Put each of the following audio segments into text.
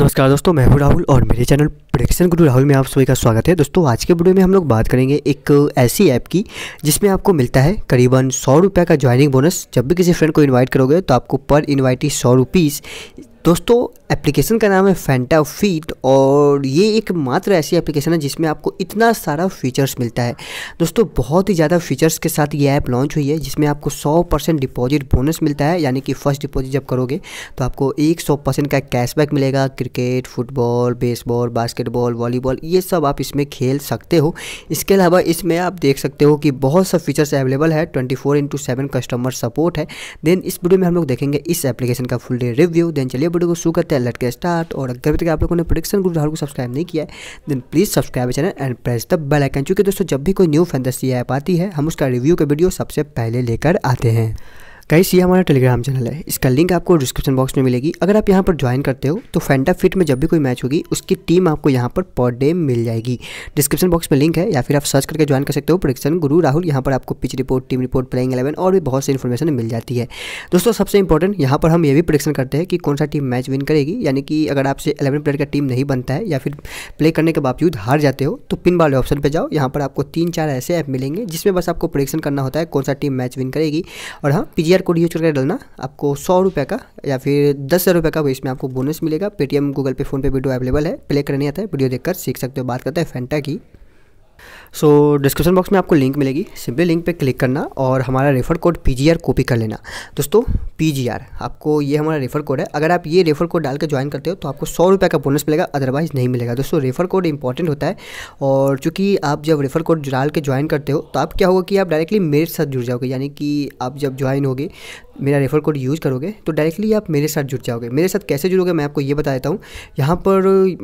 नमस्कार दोस्तों मैं हूँ राहुल और मेरे चैनल प्रेडिक्शन गुरु राहुल में आप सभी का स्वागत है दोस्तों आज के वीडियो में हम लोग बात करेंगे एक ऐसी ऐप की जिसमें आपको मिलता है करीबन सौ रुपये का ज्वाइनिंग बोनस जब भी किसी फ्रेंड को इनवाइट करोगे तो आपको पर इनवाइटी सौ रुपीज़ दोस्तों एप्लीकेशन का नाम है फैंटा फीट और ये एक मात्र ऐसी एप्लीकेशन है जिसमें आपको इतना सारा फीचर्स मिलता है दोस्तों बहुत ही ज़्यादा फीचर्स के साथ ये ऐप लॉन्च हुई है जिसमें आपको 100 परसेंट डिपॉजिट बोनस मिलता है यानी कि फर्स्ट डिपॉजिट जब करोगे तो आपको एक सौ परसेंट का कैशबैक मिलेगा cricket football baseball basketball volleyball ये सब आप इसमें खेल सकते हो इसके अलावा इसमें आप देख सकते हो कि बहुत सा फीचर्स अवेलेबल है ट्वेंटी फोर कस्टमर सपोर्ट है देन इस वीडियो में हम लोग देखेंगे इस एप्लीकेशन का फुल डे रिव्यू देन चलिए वीडियो को शू करते हैं लेट के स्टार्ट और अगर अभी तक आप लोगों ने प्रोडिक्शन गुरु को सब्सक्राइब नहीं किया है then please subscribe channel and press the bell icon क्योंकि दोस्तों जब भी कोई न्यू फैंटेसी ऐप आती है हम उसका रिव्यू का वीडियो सबसे पहले लेकर आते हैं गाइस ये हमारा टेलीग्राम चैनल है इसका लिंक आपको डिस्क्रिप्शन बॉक्स में मिलेगी अगर आप यहाँ पर ज्वाइन करते हो तो फैंटा फिट में जब भी कोई मैच होगी उसकी टीम आपको यहाँ पर पर डे मिल जाएगी डिस्क्रिप्शन बॉक्स में लिंक है या फिर आप सर्च करके ज्वाइन कर सकते हो प्रोडिक्शन गुरु राहुल यहाँ पर आपको pitch report team report playing eleven और भी बहुत सी इन्फॉर्मेशन मिल जाती है दोस्तों सबसे इंपॉर्टेंट यहाँ पर हम ये भी प्रोडिक्शन करते हैं कि कौन सा टीम मैच विन करेगी यानी कि अगर आपसे एलेवन प्लेयर का टीम नहीं बनता है या फिर प्ले करने के बावजूद हार जाते हो तो पिन वाले ऑप्शन पर जाओ यहाँ पर आपको तीन चार ऐसे ऐप मिलेंगे जिसमें बस आपको प्रोडिक्शन करना होता है कौन सा टीम मैच विन करेगी और हाँ पी क्यूआर कोड यूज करके डालना आपको सौ रुपये का या फिर दस हज़ार रुपये का वो इसमें आपको बोनस मिलेगा Paytm Google Pay PhonePe video available है प्ले करने आता है वीडियो देखकर सीख सकते हो बात करते हैं फेंटा की सो डिस्क्रिप्शन बॉक्स में आपको लिंक मिलेगी सिंपली लिंक पे क्लिक करना और हमारा रेफर कोड पी कॉपी कर लेना दोस्तों पी आपको ये हमारा रेफर कोड है अगर आप ये रेफर कोड डाल के ज्वाइन करते हो तो आपको सौ रुपये का बोनस मिलेगा अदरवाइज़ नहीं मिलेगा दोस्तों रेफर कोड इंपॉर्टेंट होता है और चूँकि आप जब रेफर कोड डाल के ज्वाइन करते हो तो आप क्या होगा कि आप डायरेक्टली मेरे साथ जुड़ जाओगे यानी कि आप जब ज्वाइन होगे मेरा रेफर कोड यूज़ करोगे तो डायरेक्टली आप मेरे साथ जुड़ जाओगे मेरे साथ कैसे जुड़ोगे मैं आपको ये बता देता हूँ यहाँ पर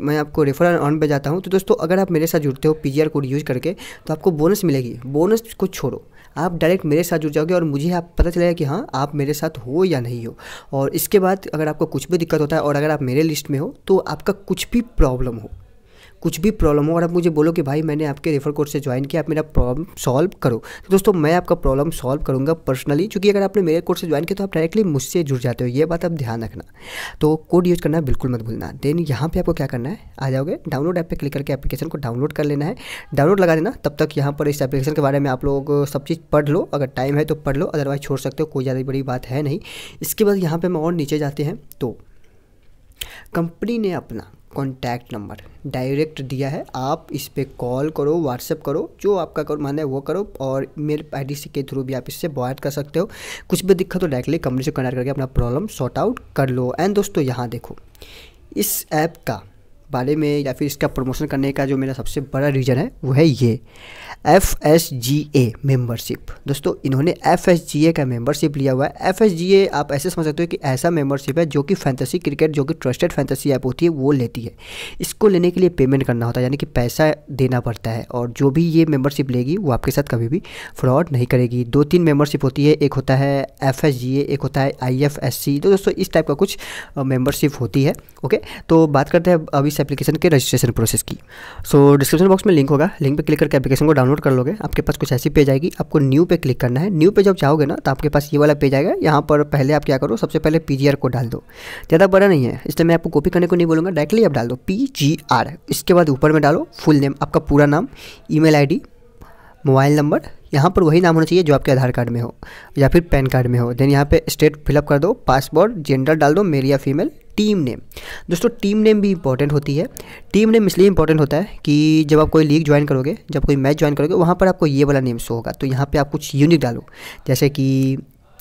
मैं आपको रेफर ऑन पे जाता हूँ तो दोस्तों अगर आप मेरे साथ जुड़ते हो पी कोड यूज़ करके तो आपको बोनस मिलेगी बोनस को छोड़ो आप डायरेक्ट मेरे साथ जुड़ जाओगे और मुझे आप पता चलेगा कि हाँ आप मेरे साथ हो या नहीं हो और इसके बाद अगर आपको कुछ भी दिक्कत होता है और अगर आप मेरे लिस्ट में हो तो आपका कुछ भी प्रॉब्लम हो कुछ भी प्रॉब्लम हो और आप मुझे बोलो कि भाई मैंने आपके रेफर कोर्स से ज्वाइन किया आप मेरा प्रॉब्लम सॉल्व करो तो दोस्तों मैं आपका प्रॉब्लम सॉल्व करूंगा पर्सनली क्योंकि अगर आपने मेरे कोर्स से ज्वाइन किया तो आप डायरेक्टली मुझसे जुड़ जाते हो ये बात आप ध्यान रखना तो कोड यूज़ करना बिल्कुल मत भूलना देन यहाँ पर आपको क्या करना है आ जाओगे डाउनलोड ऐप पर क्लिक करके एप्लीकेशन को डाउनलोड कर लेना है डाउनलोड लगा देना तब तक यहाँ पर इस एप्लीकेशन के बारे में आप लोग सब चीज़ पढ़ लो अगर टाइम है तो पढ़ लो अदरवाइज छोड़ सकते हो कोई ज़्यादा बड़ी बात है नहीं इसके बाद यहाँ पर हम और नीचे जाते हैं तो कंपनी ने अपना कॉन्टैक्ट नंबर डायरेक्ट दिया है आप इस पर कॉल करो व्हाट्सअप करो जो आपका कर मन है वो करो और मेल आई के थ्रू भी आप इससे बात कर सकते हो कुछ भी दिक्कत हो डायरेक्टली कंपनी से कनेक्ट करके अपना प्रॉब्लम सॉर्ट आउट कर लो एंड दोस्तों यहाँ देखो इस ऐप का बारे में या फिर इसका प्रमोशन करने का जो मेरा सबसे बड़ा रीज़न है वो है ये F S G A membership दोस्तों इन्होंने एफ एस जी ए का मेम्बरशिप लिया हुआ है एफ एस जी ए आप ऐसे समझ सकते हो कि ऐसा मेम्बरशिप है जो कि फैंटेसी क्रिकेट जो कि ट्रस्टेड फैंटेसी ऐप होती है वो लेती है इसको लेने के लिए पेमेंट करना होता है यानी कि पैसा देना पड़ता है और जो भी ये मेम्बरशिप लेगी वो आपके साथ कभी भी फ्रॉड नहीं करेगी दो तीन मेम्बरशिप होती है एक होता है एफ एस जी ए एक होता है आई एफ एस सी तो दोस्तों इस टाइप का कुछ मेम्बरशिप होती है ओके तो बात करते हैं अभी एप्लीकेशन के रजिस्ट्रेशन प्रोसेस की सो डिस्क्रिप्शन बॉक्स में लिंक होगा लिंक पे क्लिक करके एप्लीकेशन को डाउनलोड कर लोगे आपके पास कुछ ऐसी पेज आएगी आपको न्यू पे क्लिक करना है न्यू पे जब चाहोगे ना तो आपके पास ये वाला पेज आएगा यहाँ पर पहले आप क्या करो सबसे पहले पी को डाल दो ज़्यादा बड़ा नहीं है इसलिए मैं आपको कॉपी करने को नहीं बोलूँगा डायरेक्टली आप डाल दो पी इसके बाद ऊपर में डालो फुल नेम आपका पूरा नाम ई मेल मोबाइल नंबर यहाँ पर वही नाम होना चाहिए जो आपके आधार कार्ड में हो या फिर पैन कार्ड में हो देन यहाँ पे स्टेट फिलअप कर दो पासपोर्ट जेंडर डाल दो मेल या फीमेल टीम नेम दोस्तों टीम नेम भी इंपॉर्टेंट होती है टीम नेम इसलिए इंपॉर्टेंट होता है कि जब आप कोई लीग ज्वाइन करोगे जब कोई मैच ज्वाइन करोगे वहाँ पर आपको ये वाला नेम शो होगा तो यहाँ पर आप कुछ यूनिक डालो जैसे कि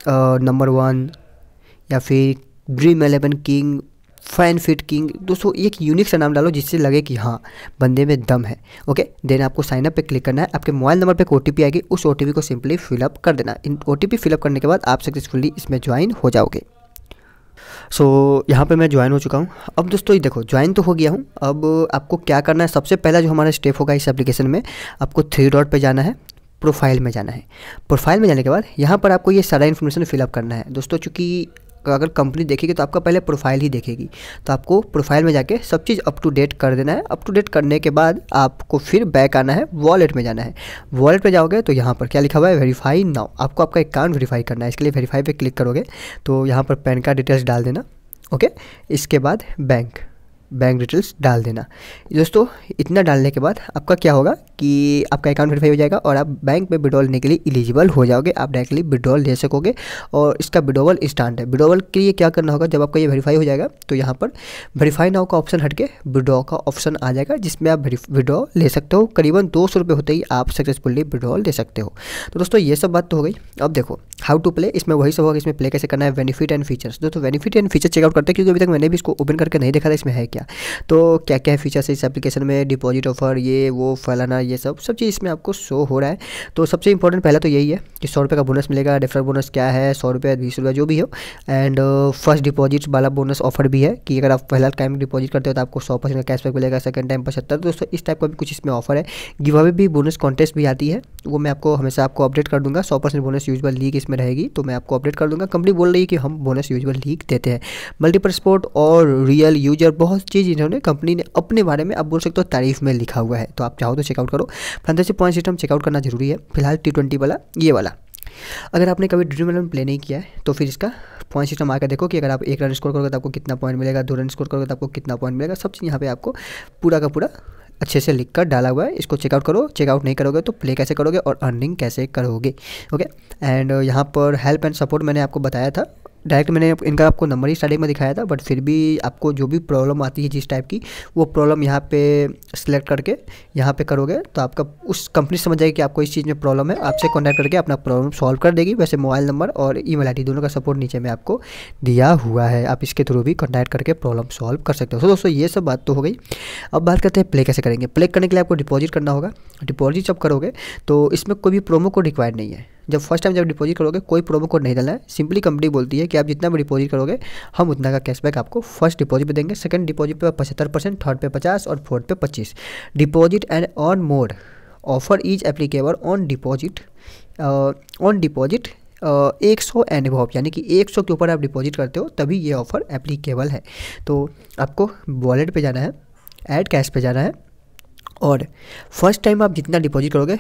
नंबर वन या फिर dream eleven king fan fit king दोस्तों एक यूनिक सा नाम डालो जिससे लगे कि हाँ बंदे में दम है ओके देन आपको साइन अप पे क्लिक करना है आपके मोबाइल नंबर पे एक ओ आएगी उस ओ को सिंपली फिलअप कर देना इन ओ फिलअप करने के बाद आप सक्सेसफुली इसमें ज्वाइन हो जाओगे सो so, यहाँ पे मैं ज्वाइन हो चुका हूँ अब दोस्तों ये देखो ज्वाइन तो हो गया हूँ अब आपको क्या करना है सबसे पहला जो हमारा स्टेप होगा इस एप्लीकेशन में आपको थ्री डॉट पर जाना है प्रोफाइल में जाना है प्रोफाइल में जाने के बाद यहाँ पर आपको ये सारा इन्फॉर्मेशन फिलअप करना है दोस्तों चूँकि अगर कंपनी देखेगी तो आपका पहले प्रोफाइल ही देखेगी तो आपको प्रोफाइल में जाके सब चीज़ अप टू डेट कर देना है अप टू डेट करने के बाद आपको फिर बैक आना है वॉलेट में जाना है वॉलेट में जाओगे तो यहाँ पर क्या लिखा हुआ है वेरीफाई नाउ आपको आपका अकाउंट वेरीफाई करना है इसके लिए वेरीफाई पर क्लिक करोगे तो यहाँ पर पैन कार्ड डिटेल्स डाल देना ओके इसके बाद बैंक बैंक डिटेल्स डाल देना दोस्तों इतना डालने के बाद आपका क्या होगा कि आपका अकाउंट वेरीफाई हो जाएगा और आप बैंक में विड्रॉल लेने के लिए एलिजिबल हो जाओगे आप डायरेक्टली विड्रॉल ले सकोगे और इसका विड्रोवल स्टार्ट है विड्रोवल के लिए क्या करना होगा जब आपका ये वेरीफाई हो जाएगा तो यहाँ पर वेरीफाई नाव का ऑप्शन हट के विड्रॉ का ऑप्शन आ जाएगा जिसमें आप विड्रॉ ले सकते हो करीबन दो सौ होते ही आप सक्सेसफुली विड्रॉल ले सकते हो तो दोस्तों ये सब बात तो हो गई अब देखो हाउ टू प्ले इसमें वही सब होगा इसमें प्ले कैसे करना है बेनिफिट एंड फीचर्स दोस्तों बेनिफिट एंड फीचर चेकआउट करते हैं क्योंकि अभी तक मैंने भी इसको ओपन करके नहीं देखा था इसमें है क्या जाएगा तो क्या क्या फीचर्स है इस एप्लीकेशन में डिपॉजिट ऑफर ये वो फलाना ये सब सब चीज़ इसमें आपको शो हो रहा है तो सबसे इंपॉर्टेंट पहला तो यही है कि सौ रुपये का बोनस मिलेगा डिफरेंट बोनस क्या है सौ रुपये बीस जो भी हो एंड फर्स्ट डिपॉजिट वाला बोनस ऑफर भी है कि अगर आप पहला टाइम डिपॉजिट करते हो तो आपको सौ परसेंट कैश कैशबैक मिलेगा सेकंड टाइम पचहत्तर तो दोस्तों इस टाइप का भी कुछ इसमें ऑफर है गिव अवे भी बोनस कॉन्टेस्ट भी आती है वो मैं आपको हमेशा आपको अपडेट कर दूंगा सौ परसेंट बोनस यूजबल लीक इसमें रहेगी तो मैं आपको अपडेट कर दूंगा कंपनी बोल रही है कि हम बोनस यूजबल लीक देते हैं मल्टीपल स्पोर्ट और रियल यूजर बहुत चीज़ इन्होंने कंपनी ने अपने बारे में आप बोल सकते हो तारीफ में लिखा हुआ है तो आप चाहो तो चेकआउट करो से पॉइंट सिस्टम चेकआउट करना जरूरी है फिलहाल टी ट्वेंटी वाला ये वाला अगर आपने कभी ड्रीम इलेवन प्ले नहीं किया है तो फिर इसका पॉइंट सिस्टम आकर देखो कि अगर आप एक रन स्कोर करोगे तो आपको कितना पॉइंट मिलेगा दो रन स्कोर करोगे तो आपको कितना पॉइंट मिलेगा सब चीज़ यहाँ पे आपको पूरा का पूरा अच्छे से लिख कर डाला हुआ है इसको चेकआउट करो चेकआउट नहीं करोगे तो प्ले कैसे करोगे और अर्निंग कैसे करोगे ओके एंड यहाँ पर हेल्प एंड सपोर्ट मैंने आपको बताया था डायरेक्ट मैंने इनका आपको नंबर ही स्टार्टिंग में दिखाया था बट फिर भी आपको जो भी प्रॉब्लम आती है जिस टाइप की वो प्रॉब्लम यहाँ पे सिलेक्ट करके यहाँ पे करोगे तो आपका उस कंपनी समझ जाएगी कि आपको इस चीज़ में प्रॉब्लम है आपसे कॉन्टैक्ट करके अपना प्रॉब्लम सॉल्व कर देगी वैसे मोबाइल नंबर और ई मेल दोनों का सपोर्ट नीचे में आपको दिया हुआ है आप इसके थ्रू भी कॉन्टैक्ट करके प्रॉब्लम सॉल्व कर सकते हो तो दोस्तों ये सब बात तो हो गई अब बात करते हैं प्ले कैसे करेंगे प्ले करने के लिए आपको डिपॉजिट करना होगा डिपॉजिट जब करोगे तो इसमें कोई भी प्रोमो कोड रिक्वायर्ड नहीं है जब फर्स्ट टाइम जब डिपॉजिट करोगे कोई प्रोमो कोड नहीं डालना है सिंपली कंपनी बोलती है कि आप जितना भी डिपॉजिट करोगे हम उतना का कैशबैक आपको फर्स्ट डिपॉजिट पे देंगे सेकंड डिपॉजिट पे पचहत्तर परसेंट थर्ड पे पचास और फोर्थ पे पच्चीस deposit and on mode offer is applicable on deposit on deposit एक सौ एंड एबॉव यानी कि एक सौ के ऊपर आप डिपॉजिट करते हो तभी ये ऑफर एप्लीकेबल है तो आपको वॉलेट पर जाना है एड कैश पे जाना है और फर्स्ट टाइम आप जितना डिपॉजिट करोगे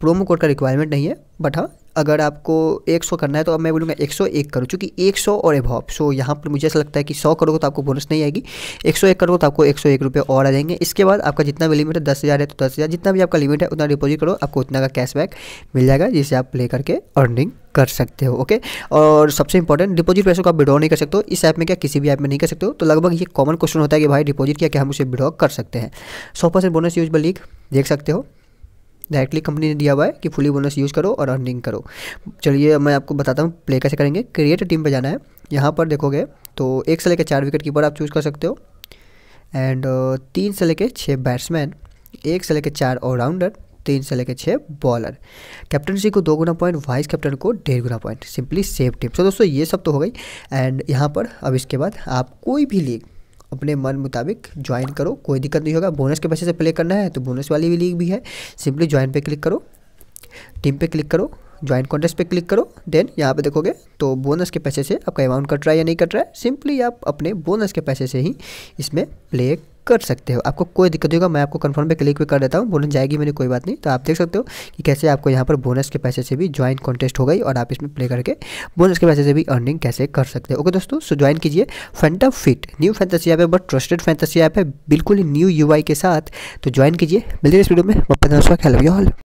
प्रोमो कोड का रिक्वायरमेंट नहीं है बट हाँ अगर आपको 100 करना है तो अब मैं बोलूँगा 101 करो चूँकि 100 और एभॉप सो यहाँ पर मुझे ऐसा लगता है कि 100 करोगे तो आपको बोनस नहीं आएगी 101 करोगे तो आपको 101 रुपये और आ जाएंगे इसके बाद आपका जितना भी लिमिट है दस हज़ार है तो दस हज़ार जितना भी आपका लिमिट है उतना डिपोजिट करो आपको उतना का कैशबैक मिल जाएगा जिसे आप ले करके अर्निंग कर सकते हो ओके और सबसे इंपॉर्टेंट डिपॉजिट पैसों को आप विड्रॉ नहीं कर सकते हो इस ऐप में क्या किसी भी ऐप में नहीं कर सकते हो तो लगभग ये कॉमन क्वेश्चन होता है कि भाई डिपॉजिट क्या क्या हम उसे विड्रॉ कर सकते हैं सौ परसेंट बोनस यूज लीग देख सकते हो डायरेक्टली कंपनी ने दिया हुआ है कि फुली बोनस यूज़ करो और अर्निंग करो चलिए मैं आपको बताता हूँ प्ले कैसे करेंगे क्रिएट टीम पर जाना है यहाँ पर देखोगे तो एक से लेकर चार विकेट कीपर आप चूज़ कर सकते हो एंड uh, तीन से लेकर छः बैट्समैन एक से लेकर चार ऑलराउंडर तीन से लेकर छः बॉलर कैप्टनसी को दो गुना पॉइंट वाइस कैप्टन को डेढ़ गुना point simply safe team so दोस्तों ये सब तो हो गई एंड यहाँ पर अब इसके बाद आप कोई भी लीग अपने मन मुताबिक ज्वाइन करो कोई दिक्कत नहीं होगा बोनस के पैसे से प्ले करना है तो बोनस वाली भी लीग भी है सिंपली ज्वाइन पे क्लिक करो टीम पे क्लिक करो ज्वाइन कॉन्टेस्ट पे क्लिक करो देन यहाँ पे देखोगे तो बोनस के पैसे से आपका अमाउंट कट रहा है या नहीं कट रहा है सिंपली आप अपने बोनस के पैसे से ही इसमें प्ले कर सकते हो आपको कोई दिक्कत होगा मैं आपको कन्फर्म पर क्लिक भी कर देता हूँ बोनस जाएगी मेरी कोई बात नहीं तो आप देख सकते हो कि कैसे आपको यहाँ पर बोनस के पैसे से भी ज्वाइन कॉन्टेस्ट हो गई और आप इसमें प्ले करके बोनस के पैसे से भी अर्निंग कैसे कर सकते हो ओके दोस्तों सो ज्वाइन कीजिए FantaFit new fantasy app है बट ट्रस्टेड फैंतसी ऐप है बिल्कुल ही न्यू यू के साथ तो ज्वाइन कीजिए मिलते इस वीडियो में पप्पा हेल्प यू ऑल